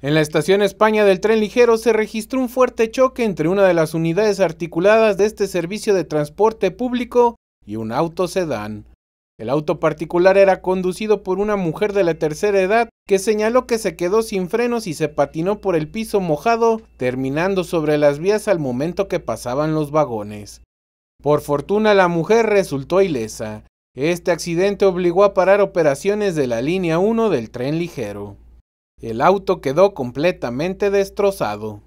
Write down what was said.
En la estación España del tren ligero se registró un fuerte choque entre una de las unidades articuladas de este servicio de transporte público y un auto sedán. El auto particular era conducido por una mujer de la tercera edad que señaló que se quedó sin frenos y se patinó por el piso mojado, terminando sobre las vías al momento que pasaban los vagones. Por fortuna la mujer resultó ilesa. Este accidente obligó a parar operaciones de la línea 1 del tren ligero. El auto quedó completamente destrozado.